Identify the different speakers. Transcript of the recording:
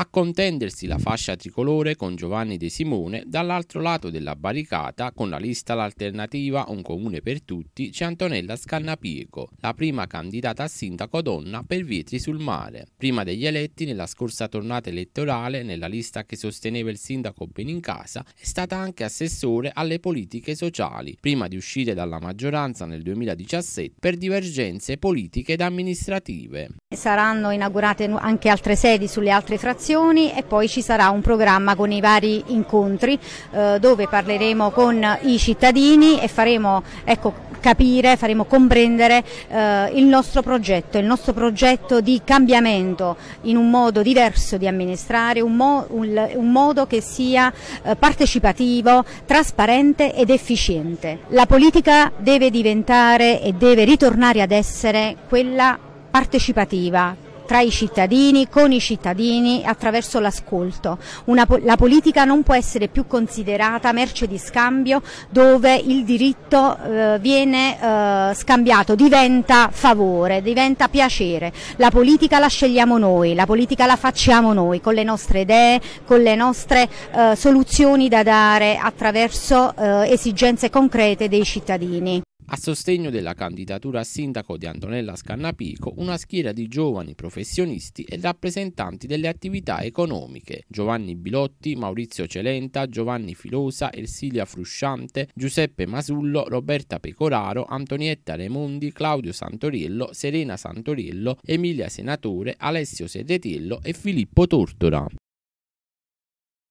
Speaker 1: a contendersi la fascia tricolore con Giovanni De Simone, dall'altro lato della barricata con la lista l'alternativa Un comune per tutti c'è Antonella Scannapiego, la prima candidata a sindaco donna per Vietri sul Mare. Prima degli eletti nella scorsa tornata elettorale, nella lista che sosteneva il sindaco Benincasa, è stata anche assessore alle politiche sociali, prima di uscire dalla maggioranza nel 2017 per divergenze politiche ed amministrative.
Speaker 2: Saranno inaugurate anche altre sedi sulle altre frazioni presentazioni e poi ci sarà un programma con i vari incontri eh, dove parleremo con i cittadini e faremo ecco, capire, faremo comprendere eh, il nostro progetto, il nostro progetto di cambiamento in un modo diverso di amministrare, un, mo un, un modo che sia eh, partecipativo, trasparente ed efficiente. La politica deve diventare e deve ritornare ad essere quella partecipativa, tra i cittadini, con i cittadini, attraverso l'ascolto. Una, la politica non può essere più considerata merce di scambio dove il diritto eh, viene eh, scambiato, diventa favore, diventa piacere. La politica la scegliamo noi, la politica la facciamo noi con le nostre idee, con le nostre eh, soluzioni da dare attraverso eh, esigenze concrete dei cittadini
Speaker 1: a sostegno della candidatura a sindaco di Antonella Scannapico una schiera di giovani professionisti e rappresentanti delle attività economiche Giovanni Bilotti, Maurizio Celenta, Giovanni Filosa, Ersilia Frusciante, Giuseppe Masullo, Roberta Pecoraro, Antonietta Remondi, Claudio Santoriello, Serena Santoriello,
Speaker 2: Emilia Senatore, Alessio Serretiello e Filippo Tortora.